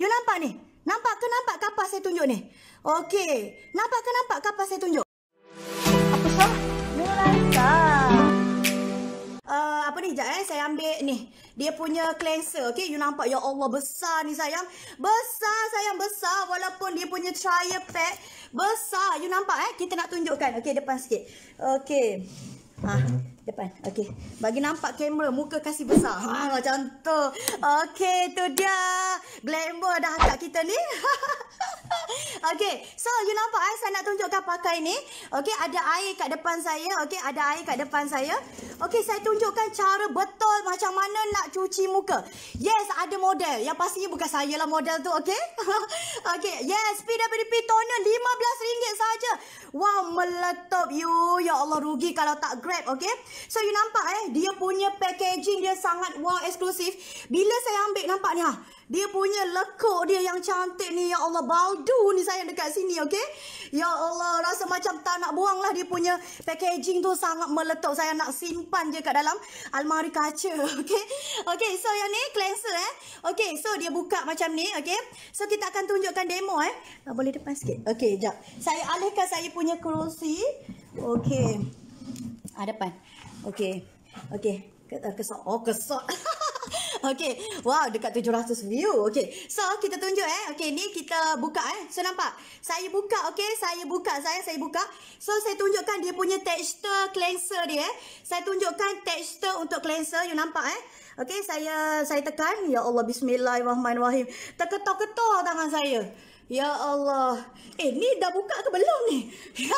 You nampak ni? Nampak ke nampak kapas saya tunjuk ni? Okey. Nampak ke nampak kapas saya tunjuk? Apa so? Melaka. Uh, eh, apa ni? Sekejap eh. Saya ambil ni. Dia punya cleanser. Okey. You nampak? Ya Allah. Besar ni sayang. Besar sayang. Besar. Walaupun dia punya trial pack. Besar. You nampak eh. Kita nak tunjukkan. Okey. Depan sikit. Okey. Haa. Ah. Okay depan. Okey. Bagi nampak kamera muka kasih besar. Ha macam tu. Okey, tu dia. Glamour dah kat kita ni. Okey. So, you nampak eh saya nak tunjukkan pakai ni. Okey, ada air kat depan saya. Okey, ada air kat depan saya. Okey, saya tunjukkan cara betul macam mana nak cuci muka. Yes, ada model. Yang pastinya bukan saya lah model tu, okey? okey. Yes, PWP toner RM15 saja. Wow, meletup you. Ya Allah rugi kalau tak grab, okey? So you nampak eh dia punya packaging dia sangat wow eksklusif. Bila saya ambil nampak ni ha. Dia punya lekuk dia yang cantik ni ya Allah baldu ni saya dekat sini okey. Ya Allah rasa macam tak nak buang lah dia punya packaging tu sangat meletup saya nak simpan je kat dalam almari kaca okey. Okey so yang ni cleanser eh. Okey so dia buka macam ni okey. So kita akan tunjukkan demo eh. Boleh lepas sikit. Okey jap. Saya alihkan saya punya kerusi. Okey. Ah depan. Okay. Okay. Kata eh, kesok. Oh, kesok. okay. Wow, dekat 700 view. Okay. So, kita tunjuk eh. Okay, ni kita buka eh. So, nampak? Saya buka, okay? Saya buka, saya saya buka. So, saya tunjukkan dia punya texture cleanser dia eh. Saya tunjukkan texture untuk cleanser. You nampak eh? Okay, saya saya tekan. Ya Allah, bismillahirrahmanirrahim. Terketok-ketok tangan saya. Ya Allah. Eh, ni dah buka ke belum ni?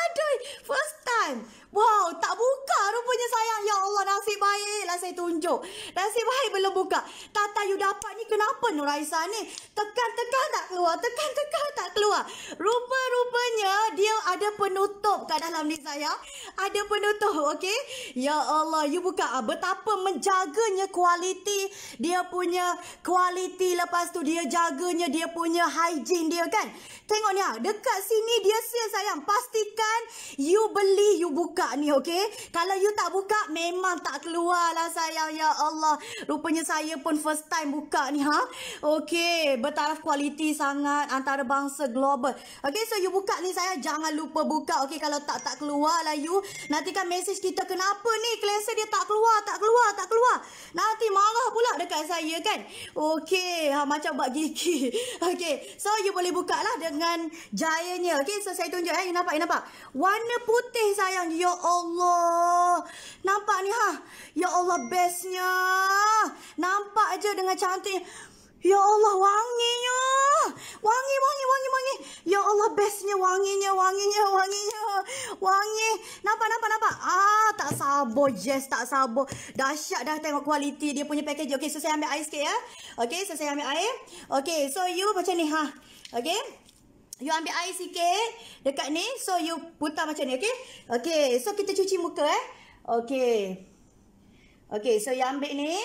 Aduh, first time. Wow, tak buka rupanya sayang. Ya Allah, nasib baiklah saya tunjuk. Nasib baik belum buka. Tata you dapat ni kenapa Nur Aisyah ni? Tekan-tekan tak keluar. Tekan-tekan tak keluar. Rupa-rupanya dia ada penutup kat dalam ni sayang. Ada penutup, okey? Ya Allah, you buka. Ah, betapa menjaganya kualiti. Dia punya kualiti lepas tu dia jaganya. Dia punya hygiene dia kan? Tengok ni, ah, dekat sini dia seal sayang. Pastikan you beli, you buka buka ni okey kalau you tak buka memang tak keluar lah sayang ya Allah rupanya saya pun first time buka ni ha okey bertaraf kualiti sangat antarabangsa global okey so you buka ni saya jangan lupa buka okey kalau tak tak keluar lah you nanti kan message kita kenapa ni kelas dia tak keluar tak keluar tak keluar nanti marah pula dekat saya kan okey ha macam buat gigi okey so you boleh buka lah dengan jayanya okey so saya tunjuk eh you nampak you nampak warna putih sayang ya Allah. Nampak ni ha. Ya Allah bestnya. Nampak aja dengan cantik. Ya Allah wanginya. Wangi wangi wangi wangi. Ya Allah bestnya wanginya wanginya wanginya. Wangi. Nampak nampak nampak. Ah tak sabar Jess tak sabar. Dahsyat dah tengok kualiti dia punya package. Okey so saya ambil air sikit ya. Okey so saya ambil air. Okey so you macam ni ha. Okey. You ambil air sikit dekat ni. So, you putar macam ni, okay? Okay, so kita cuci muka, eh. Okay. Okay, so you ambil ni.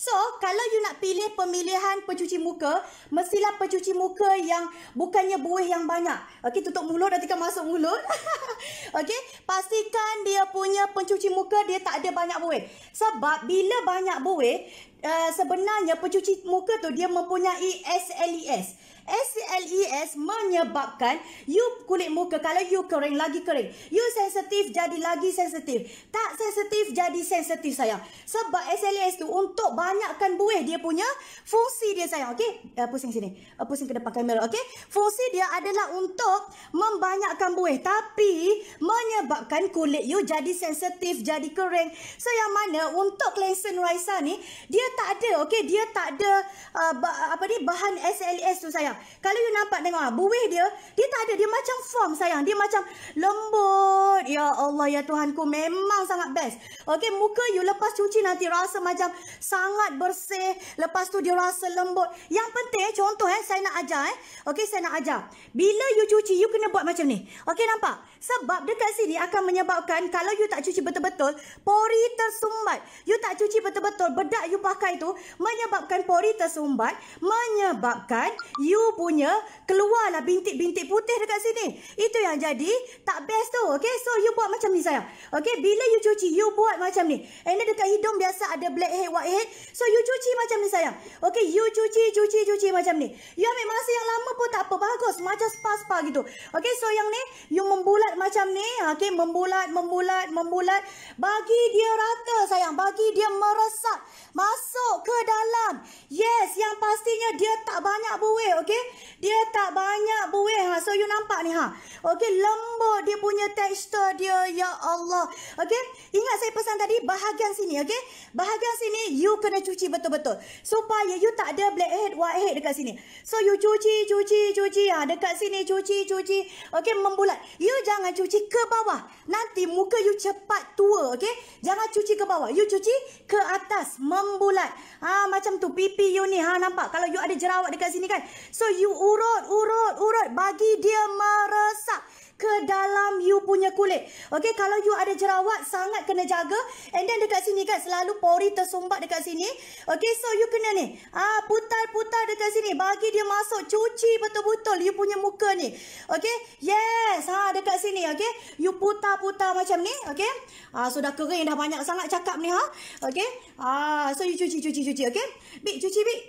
So, kalau you nak pilih pemilihan pencuci muka, mestilah pencuci muka yang bukannya buih yang banyak. Okay, tutup mulut nanti kan masuk mulut. okay, pastikan dia punya pencuci muka dia tak ada banyak buih. Sebab bila banyak buih, uh, sebenarnya pencuci muka tu dia mempunyai SLES. SLES e menyebabkan you kulit muka kalau you kering lagi kering. You sensitif jadi lagi sensitif. Tak sensitif jadi sensitif sayang. Sebab SLES e tu untuk banyakkan buih dia punya fungsi dia sayang. Okey? Uh, pusing sini. Uh, pusing ke depan kamera. Okey? Fungsi dia adalah untuk membanyakkan buih tapi menyebabkan kulit you jadi sensitif, jadi kering. So yang mana untuk cleansing Raisa ni dia tak ada. Okey? Dia tak ada uh, apa ni bahan SLES e tu sayang. Kalau you nampak tengok ah, buih dia, dia tak ada. Dia macam form sayang. Dia macam lembut. Ya Allah, ya Tuhanku. Memang sangat best. Okay, muka you lepas cuci nanti rasa macam sangat bersih. Lepas tu dia rasa lembut. Yang penting, contoh eh, saya nak ajar eh. Okay, saya nak ajar. Bila you cuci, you kena buat macam ni. Okay, nampak? Sebab dekat sini akan menyebabkan kalau you tak cuci betul-betul, pori tersumbat. You tak cuci betul-betul, bedak you pakai tu menyebabkan pori tersumbat, menyebabkan you punya keluarlah bintik-bintik putih dekat sini. Itu yang jadi tak best tu. Okay, so you buat macam ni sayang. Okay, bila you cuci, you buat macam ni. And then dekat hidung biasa ada blackhead, whitehead. So you cuci macam ni sayang. Okay, you cuci, cuci, cuci macam ni. You ambil masa yang lama pun tak apa. Bagus, macam spa-spa gitu. Okay, so yang ni, you membulat membulat macam ni. Okay, membulat, membulat, membulat. Bagi dia rata sayang. Bagi dia meresap. Masuk ke dalam. Yes, yang pastinya dia tak banyak buih. Okay, dia tak banyak buih. Ha. So, you nampak ni ha. Okay, lembut dia punya tekstur dia. Ya Allah. Okay, ingat saya pesan tadi bahagian sini. Okay, bahagian sini you kena cuci betul-betul. Supaya you tak ada blackhead, whitehead dekat sini. So, you cuci, cuci, cuci. Ha. Dekat sini cuci, cuci. Okay, membulat. You jangan jangan cuci ke bawah. Nanti muka you cepat tua, okey? Jangan cuci ke bawah. You cuci ke atas, membulat. Ha, macam tu pipi you ni. Ha, nampak? Kalau you ada jerawat dekat sini kan? So, you urut, urut, urut. Bagi dia meresap ke dalam you punya kulit. Okey, kalau you ada jerawat sangat kena jaga and then dekat sini kan selalu pori tersumbat dekat sini. Okey, so you kena ni ah putar-putar dekat sini bagi dia masuk cuci betul-betul you punya muka ni. Okey? Yes, ha dekat sini okey. You putar-putar macam ni, okey? Ah sudah kering dah banyak sangat cakap ni ha. Okey? Ah so you cuci cuci cuci okey. Bik cuci bik.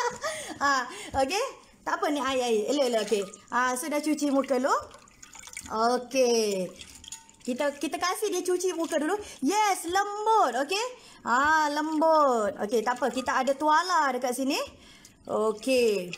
ah okey. Tak apa ni air-air. Elok-elok okey. Ah sudah so cuci muka lo. Okey. Kita kita kasih dia cuci muka dulu. Yes, lembut. Okey. Ah, lembut. Okey, tak apa. Kita ada tuala dekat sini. Okey.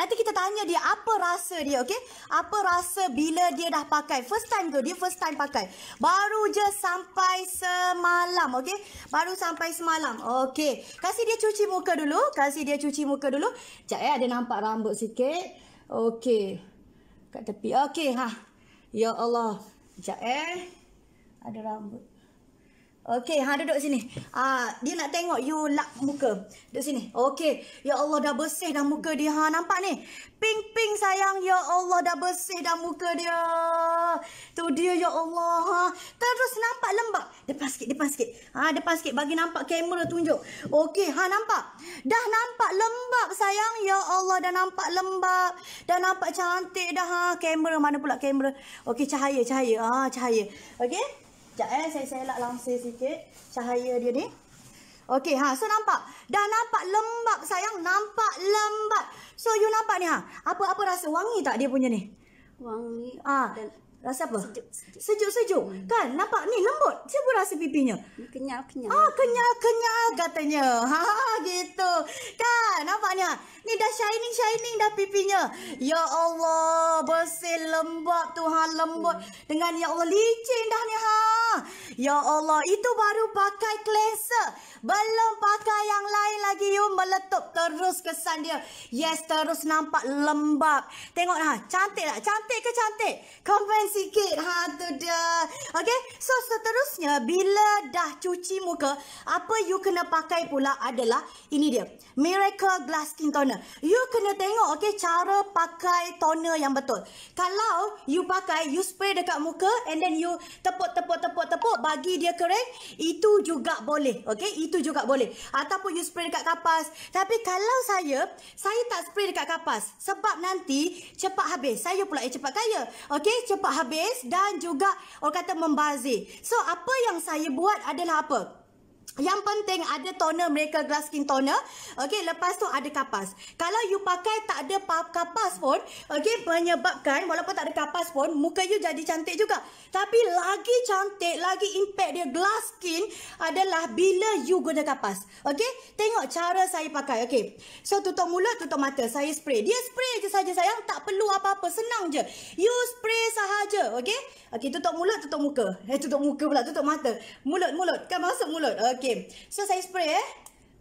Nanti kita tanya dia apa rasa dia, okey? Apa rasa bila dia dah pakai? First time tu, dia first time pakai. Baru je sampai semalam, okey? Baru sampai semalam. Okey. Kasih dia cuci muka dulu. Kasih dia cuci muka dulu. Sekejap ya, eh, ada nampak rambut sikit. Okey. Kat tepi. Okey, ha. Ya Allah. Sekejap eh. Ada rambut. Okay, ha duduk sini. ha, dia nak tengok you lap muka. Duduk sini. Okay, Ya Allah dah bersih dah muka dia. Ha nampak ni. Pink pink sayang. Ya Allah dah bersih dah muka dia. Tu dia ya Allah. Ha. Terus nampak lembab. Depan sikit, depan sikit. Ha depan sikit bagi nampak kamera tunjuk. Okay, ha nampak. Dah nampak lembab sayang. Ya Allah dah nampak lembab. Dah nampak cantik dah. Ha kamera mana pula kamera? Okay, cahaya, cahaya. Ha cahaya. Okay. Sekejap eh, saya selak langsir sikit cahaya dia ni. Okey, ha, so nampak? Dah nampak lembab sayang, nampak lembab. So, you nampak ni ha? Apa-apa rasa wangi tak dia punya ni? Wangi ha. dan Rasa apa? Sejuk-sejuk. Hmm. Kan? Nampak ni lembut. Siapa rasa pipinya? Kenyal-kenyal. Ah, kenyal-kenyal katanya. Ha, gitu. Kan? Nampaknya? Ni ni dah shining-shining dah pipinya. Ya Allah, bersih lembut tu. Ha, lembut. Hmm. Dengan ya Allah, licin dah ni. Ha. Ya Allah, itu baru pakai cleanser. Belum pakai yang tetap terus kesan dia. Yes, terus nampak lembab. Tengok ha, cantik tak? Cantik ke cantik? Komen sikit. Ha, tu dia. Okay, so seterusnya bila dah cuci muka, apa you kena pakai pula adalah ini dia. Miracle Glass Skin Toner. You kena tengok okay, cara pakai toner yang betul. Kalau you pakai, you spray dekat muka and then you tepuk, tepuk, tepuk, tepuk bagi dia kering, itu juga boleh. Okay, itu juga boleh. Ataupun you spray dekat kapas, tapi kalau saya, saya tak spray dekat kapas. Sebab nanti cepat habis. Saya pula yang cepat kaya. Okey, cepat habis dan juga orang kata membazir. So, apa yang saya buat adalah apa? Yang penting ada toner mereka glass skin toner. Okey, lepas tu ada kapas. Kalau you pakai tak ada kapas pun, okey menyebabkan walaupun tak ada kapas pun muka you jadi cantik juga. Tapi lagi cantik, lagi impact dia glass skin adalah bila you guna kapas. Okey, tengok cara saya pakai. Okey. So tutup mulut, tutup mata. Saya spray. Dia spray je saja sayang, tak perlu apa-apa, senang je. You spray sahaja, okey? Okey, tutup mulut, tutup muka. Eh tutup muka pula, tutup mata. Mulut, mulut. Kan masuk mulut. Okey. Okey. So saya spray eh.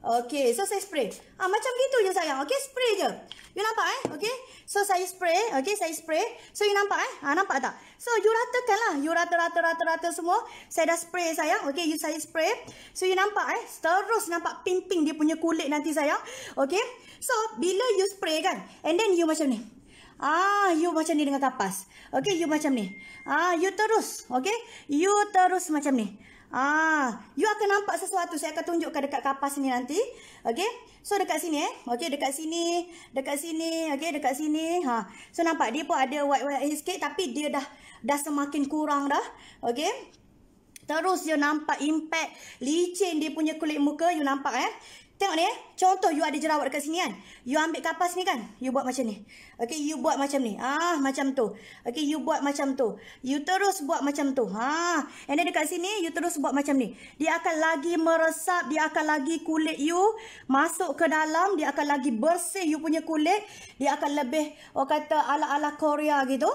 Okey, so saya spray. Ah macam gitu je sayang. Okey, spray je. You nampak eh? okay, So saya spray, okay, saya spray. So you nampak eh? Ah nampak tak? So you ratakan lah, You rata-rata-rata-rata semua. Saya dah spray sayang. okay, you saya spray. So you nampak eh? Terus nampak pimping dia punya kulit nanti sayang. okay. So bila you spray kan? And then you macam ni. Ah, you macam ni dengan kapas. okay, you macam ni. Ah, you terus, okay, You terus macam ni. Ah, you akan nampak sesuatu. Saya akan tunjukkan dekat kapas ni nanti. Okay. So, dekat sini eh. Okay, dekat sini. Dekat sini. Okay, dekat sini. Ha. So, nampak dia pun ada white-white sikit. Tapi dia dah dah semakin kurang dah. Okay. Terus, you nampak impact licin dia punya kulit muka. You nampak eh. Tengok ni eh. Contoh you ada jerawat dekat sini kan. You ambil kapas ni kan. You buat macam ni. Okay. You buat macam ni. Ah macam tu. Okay. You buat macam tu. You terus buat macam tu. Ha. And then dekat sini you terus buat macam ni. Dia akan lagi meresap. Dia akan lagi kulit you masuk ke dalam. Dia akan lagi bersih you punya kulit. Dia akan lebih orang kata ala-ala Korea gitu.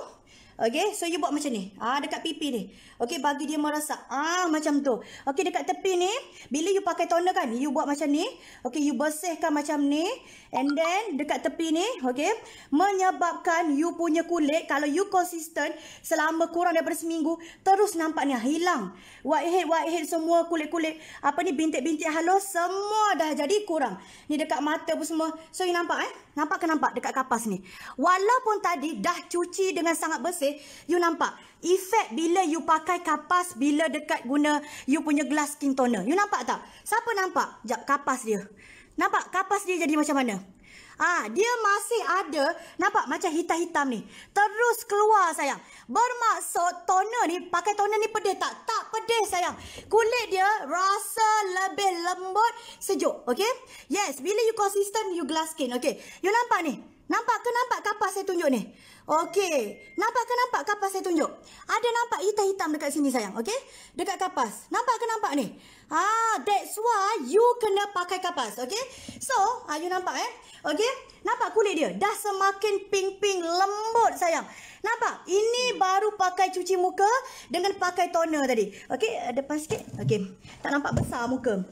Okay, so you buat macam ni. Ah, dekat pipi ni. Okay, bagi dia merasa Ah, macam tu. Okay, dekat tepi ni. Bila you pakai toner kan, you buat macam ni. Okay, you bersihkan macam ni. And then dekat tepi ni, okay, menyebabkan you punya kulit kalau you consistent selama kurang daripada seminggu terus nampaknya hilang. Whitehead, whitehead semua kulit-kulit apa ni bintik-bintik halus semua dah jadi kurang. Ni dekat mata pun semua. So you nampak eh? Nampak ke nampak dekat kapas ni? Walaupun tadi dah cuci dengan sangat bersih, you nampak efek bila you pakai kapas bila dekat guna you punya glass skin toner. You nampak tak? Siapa nampak? Jap kapas dia. Nampak kapas dia jadi macam mana? Ah, ha, dia masih ada. Nampak macam hitam-hitam ni. Terus keluar sayang. Bermaksud toner ni, pakai toner ni pedih tak? Tak pedih sayang. Kulit dia rasa lebih lembut, sejuk. Okay? Yes, bila you consistent, you glass skin. Okay? You nampak ni? Nampak ke nampak ke? kapas saya tunjuk ni. Okey. Nampak ke nampak kapas saya tunjuk? Ada nampak hitam-hitam dekat sini sayang. Okey? Dekat kapas. Nampak ke nampak ni? Ah, that's why you kena pakai kapas. Okey? So, ah, you nampak eh? Okey? Nampak kulit dia? Dah semakin pink-pink lembut sayang. Nampak? Ini baru pakai cuci muka dengan pakai toner tadi. Okey? Depan sikit. Okey. Tak nampak besar muka.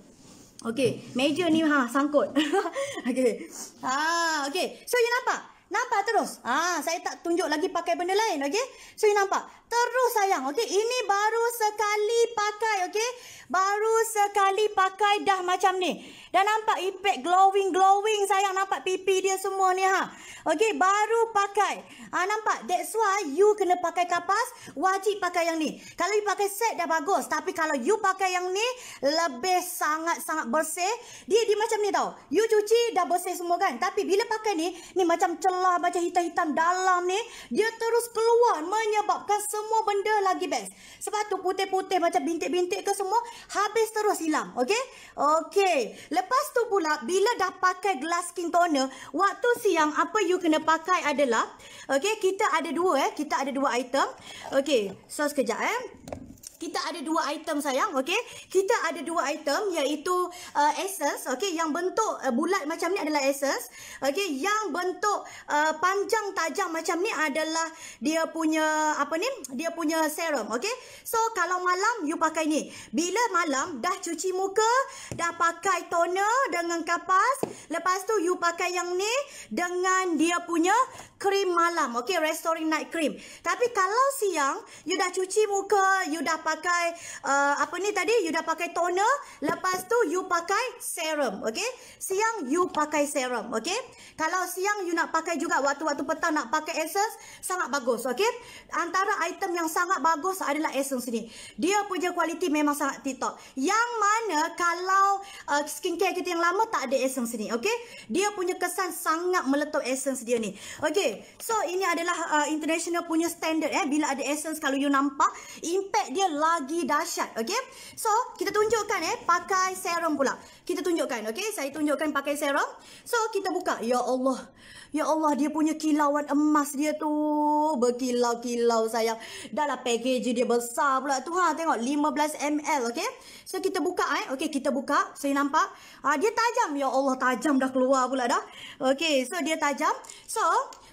Okey, meja ni ha sangkut. Okey. Ha, okey. So you nampak? Nampak terus? Ah, saya tak tunjuk lagi pakai benda lain, okey? So, you nampak? Terus sayang, okey? Ini baru sekali pakai, okey? Baru sekali pakai dah macam ni. Dan nampak efek glowing-glowing sayang. Nampak pipi dia semua ni, ha? Okey, baru pakai. Ha, nampak? That's why you kena pakai kapas, wajib pakai yang ni. Kalau you pakai set, dah bagus. Tapi kalau you pakai yang ni, lebih sangat-sangat bersih. Dia di macam ni tau. You cuci, dah bersih semua kan? Tapi bila pakai ni, ni macam celah, macam hitam-hitam dalam ni. Dia terus keluar menyebabkan semua benda lagi best. Sepatu putih-putih macam bintik-bintik ke semua habis terus hilang. Okey? Okey. Lepas tu pula bila dah pakai glass skin toner, waktu siang apa you kena pakai adalah okey, kita ada dua eh, kita ada dua item. Okey. So sekejap eh kita ada dua item sayang okey kita ada dua item iaitu uh, essence okey yang bentuk uh, bulat macam ni adalah essence okey yang bentuk uh, panjang tajam macam ni adalah dia punya apa ni dia punya serum okey so kalau malam you pakai ni bila malam dah cuci muka dah pakai toner dengan kapas lepas tu you pakai yang ni dengan dia punya krim malam okey restoring night cream tapi kalau siang you dah cuci muka you dah pakai uh, apa ni tadi you dah pakai toner lepas tu you pakai serum okey siang you pakai serum okey kalau siang you nak pakai juga waktu-waktu petang nak pakai essence sangat bagus okey antara item yang sangat bagus adalah essence ni dia punya kualiti memang sangat tip yang mana kalau uh, skincare kita yang lama tak ada essence ni okey dia punya kesan sangat meletup essence dia ni okey so ini adalah uh, international punya standard eh bila ada essence kalau you nampak impact dia lagi dahsyat okay? so kita tunjukkan eh pakai serum pula kita tunjukkan okay? saya tunjukkan pakai serum so kita buka ya Allah Ya Allah, dia punya kilauan emas dia tu. Berkilau-kilau sayang. Dalam package dia besar pula tu. Ha, tengok 15ml, okey? So, kita buka eh. Okey, kita buka. Saya nampak. Ha, dia tajam. Ya Allah, tajam dah keluar pula dah. Okey, so dia tajam. So,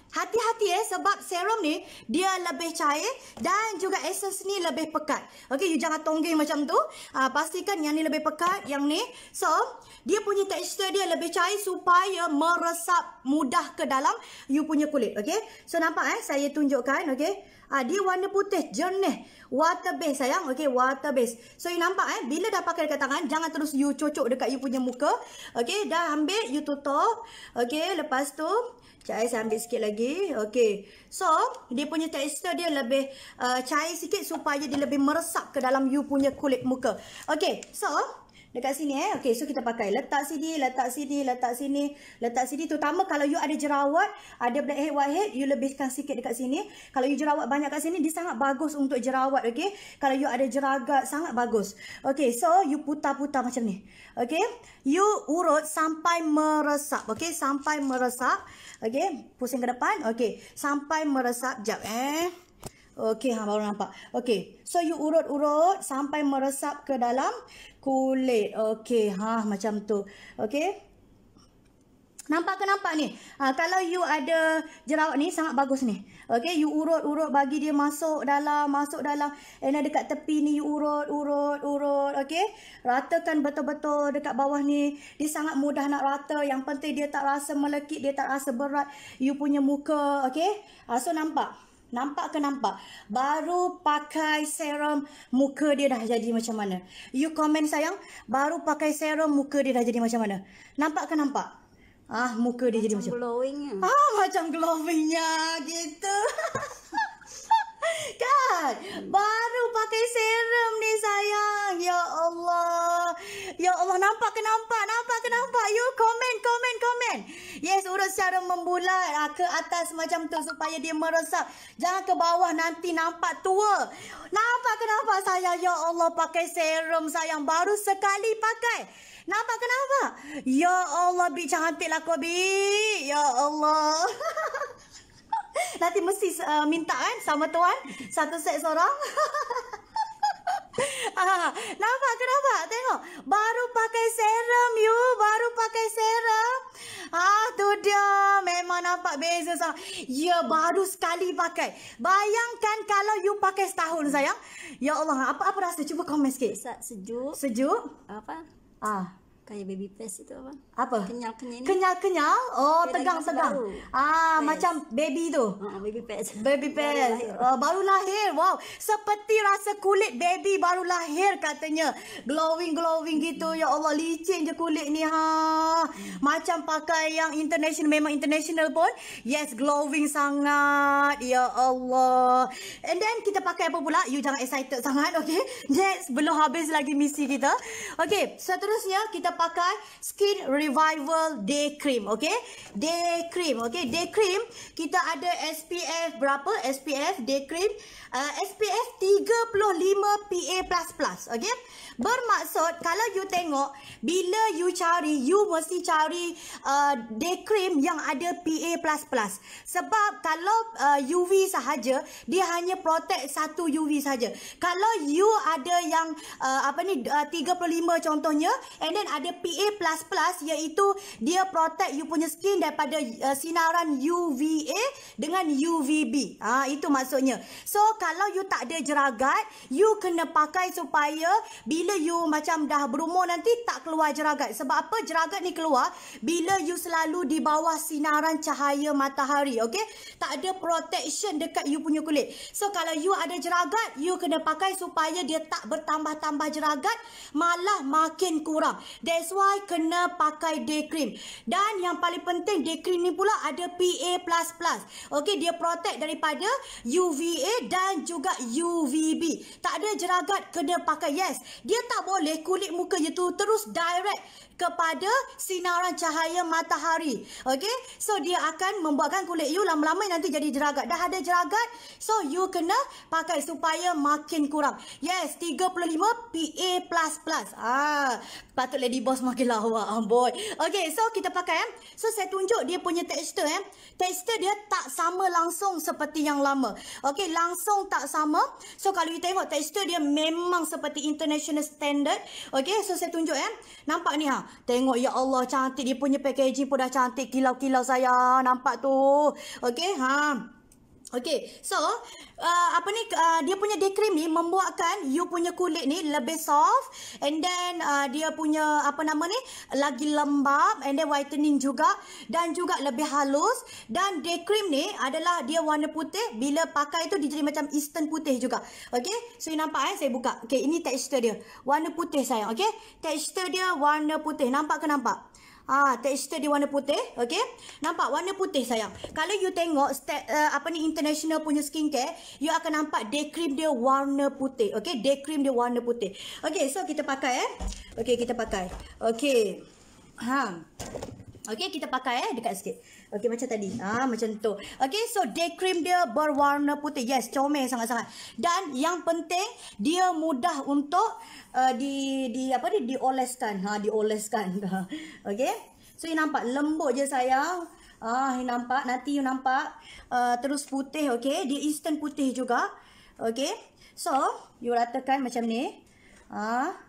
Hati-hati eh sebab serum ni dia lebih cair dan juga essence ni lebih pekat. Okay, you jangan tonggeng macam tu. Uh, pastikan yang ni lebih pekat, yang ni. So, dia punya tekstur dia lebih cair supaya meresap mudah ke dalam you punya kulit. Okay. So nampak eh. Saya tunjukkan. Okay. Ha, dia warna putih. Jernih. Water base sayang. Okay. Water base. So you nampak eh. Bila dah pakai dekat tangan. Jangan terus you cocok dekat you punya muka. Okay. Dah ambil. You tutup. Okay. Lepas tu. Cair saya ambil sikit lagi. Okay. So, dia punya tekstur dia lebih uh, cair sikit supaya dia lebih meresap ke dalam you punya kulit muka. Okay. So, Dekat sini eh. Okey, so kita pakai. Letak sini, letak sini, letak sini, letak sini. Terutama kalau you ada jerawat, ada blackhead, whitehead, you lebihkan sikit dekat sini. Kalau you jerawat banyak kat sini, dia sangat bagus untuk jerawat, okey. Kalau you ada jeragat, sangat bagus. Okey, so you putar-putar macam ni. Okey, you urut sampai meresap, okey. Sampai meresap, okey. Pusing ke depan, okey. Sampai meresap, jap eh. Okey, ha, baru nampak. Okey, so you urut-urut sampai meresap ke dalam kulit. Okey, ha macam tu. Okey. Nampak ke nampak ni? Ha, kalau you ada jerawat ni, sangat bagus ni. Okay, you urut-urut bagi dia masuk dalam, masuk dalam. Eh, And dekat tepi ni, you urut-urut-urut. Okay, ratakan betul-betul dekat bawah ni. Dia sangat mudah nak rata. Yang penting dia tak rasa melekit, dia tak rasa berat. You punya muka, okay? Ha, so, nampak? Nampak ke nampak? Baru pakai serum, muka dia dah jadi macam mana? You comment sayang, baru pakai serum, muka dia dah jadi macam mana? Nampak ke nampak? Ah, muka dia macam jadi macam... Macam glowing. Ah, macam glowingnya gitu. kan baru pakai serum ni sayang ya Allah ya Allah nampak ke nampak nampak ke nampak you komen komen komen yes urus cara membulat ah, ke atas macam tu supaya dia meresap jangan ke bawah nanti nampak tua nampak ke nampak sayang ya Allah pakai serum sayang baru sekali pakai Nampak kenapa? Ya Allah, bi cantiklah kau bi. Ya Allah. Nanti mesti uh, minta kan sama tuan Satu set seorang ah, Nampak ke nampak tengok Baru pakai serum you Baru pakai serum Ah tu dia memang nampak beza sah. Ya baru sekali pakai. Bayangkan kalau you pakai setahun sayang. Ya Allah apa apa rasa cuba komen sikit. Sejuk. Sejuk. Apa? Ah Kaya baby face itu apa? Apa? Kenyal kenyal. Kenyal kenyal. Oh tegang tegang. Ah face. macam baby itu. Uh, ah, baby face. Baby face. baru, Uh, oh, baru lahir. Wow. Seperti rasa kulit baby baru lahir katanya. Glowing glowing gitu. Ya Allah licin je kulit ni ha. Macam pakai yang international memang international pun. Yes glowing sangat. Ya Allah. And then kita pakai apa pula? You jangan excited sangat. Okay. Next belum habis lagi misi kita. Okay. Seterusnya kita pakai Skin Revival Day Cream, okay? Day Cream, okay? Day Cream, kita ada SPF berapa? SPF Day Cream, uh, SPF 35 PA++, okay? Bermaksud, kalau you tengok, bila you cari, you mesti cari uh, day cream yang ada PA++. Sebab kalau uh, UV sahaja, dia hanya protect satu UV sahaja. Kalau you ada yang uh, apa ni uh, 35 contohnya, and then ada ada PA++ iaitu dia protect you punya skin daripada uh, sinaran UVA dengan UVB. Ha, itu maksudnya. So kalau you tak ada jeragat, you kena pakai supaya bila you macam dah berumur nanti tak keluar jeragat. Sebab apa jeragat ni keluar? Bila you selalu di bawah sinaran cahaya matahari. Okay? Tak ada protection dekat you punya kulit. So kalau you ada jeragat, you kena pakai supaya dia tak bertambah-tambah jeragat. Malah makin kurang. Then That's why kena pakai day cream. Dan yang paling penting day cream ni pula ada PA++. Okey, dia protect daripada UVA dan juga UVB. Tak ada jeragat kena pakai. Yes, dia tak boleh kulit muka je tu terus direct kepada sinaran cahaya matahari. Okay? So, dia akan membuatkan kulit you lama-lama nanti jadi jeragat. Dah ada jeragat, so you kena pakai supaya makin kurang. Yes, 35 PA++. Ah, patut Lady Boss makin lawa, amboi. Okay, so kita pakai. Eh? So, saya tunjuk dia punya tekstur. Eh? Tekstur dia tak sama langsung seperti yang lama. Okay, langsung tak sama. So, kalau you tengok tekstur dia memang seperti international standard. Okay, so saya tunjuk. Eh? Nampak ni ha? Tengok ya Allah cantik dia punya packaging pun dah cantik kilau-kilau saya nampak tu. Okey, ha. Okay, so uh, apa ni uh, dia punya day cream ni membuatkan you punya kulit ni lebih soft and then uh, dia punya apa nama ni lagi lembap and then whitening juga dan juga lebih halus dan day cream ni adalah dia warna putih bila pakai tu dia jadi macam instant putih juga. Okay, so you nampak eh saya buka. Okay, ini texture dia. Warna putih sayang, okay. Texture dia warna putih. Nampak ke nampak? Ah, tekstur dia warna putih, okey? Nampak warna putih sayang. Kalau you tengok uh, apa ni international punya skincare, you akan nampak day cream dia warna putih, okey? Day cream dia warna putih. Okey, so kita pakai eh. Okey, kita pakai. Okey. Ha. Okey, kita pakai eh dekat sikit. Okay, macam tadi. Ah ha, macam tu. Okay, so day cream dia berwarna putih. Yes, comel sangat-sangat. Dan yang penting dia mudah untuk uh, di di apa ni dioleskan. Ha dioleskan. Okay, So you nampak lembut je sayang. Ah you nampak nanti you nampak uh, terus putih Okay, Dia instant putih juga. Okay, So you ratakan macam ni. Ah ha.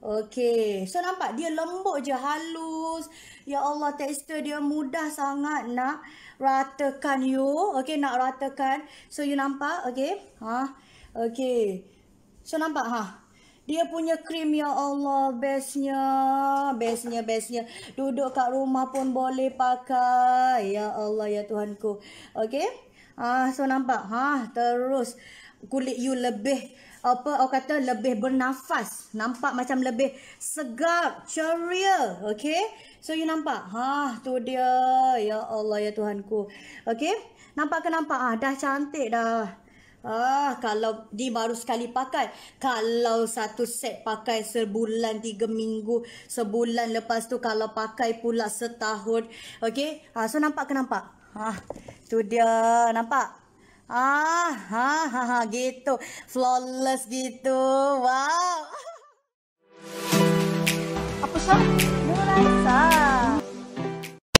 Okay. So nampak dia lembut je, halus. Ya Allah, tekstur dia mudah sangat nak ratakan you. Okay, nak ratakan. So you nampak? Okay. Ha? Okay. So nampak ha? Dia punya krim ya Allah, bestnya. Bestnya, bestnya. Duduk kat rumah pun boleh pakai. Ya Allah, ya Tuhanku. Okay. Ah, so nampak. Ha, terus kulit you lebih apa orang kata lebih bernafas. Nampak macam lebih segar, ceria. Okay. So you nampak. Ha, tu dia. Ya Allah, ya Tuhanku. Okay. Nampak ke nampak? Ah, dah cantik dah. Ah, kalau di baru sekali pakai. Kalau satu set pakai sebulan, tiga minggu. Sebulan lepas tu kalau pakai pula setahun. Okay. Ah, so nampak ke nampak? Ah, tu dia nampak. Ah, ha ha ha gitu. Flawless gitu. Wow. Apa sah? Mulai sah.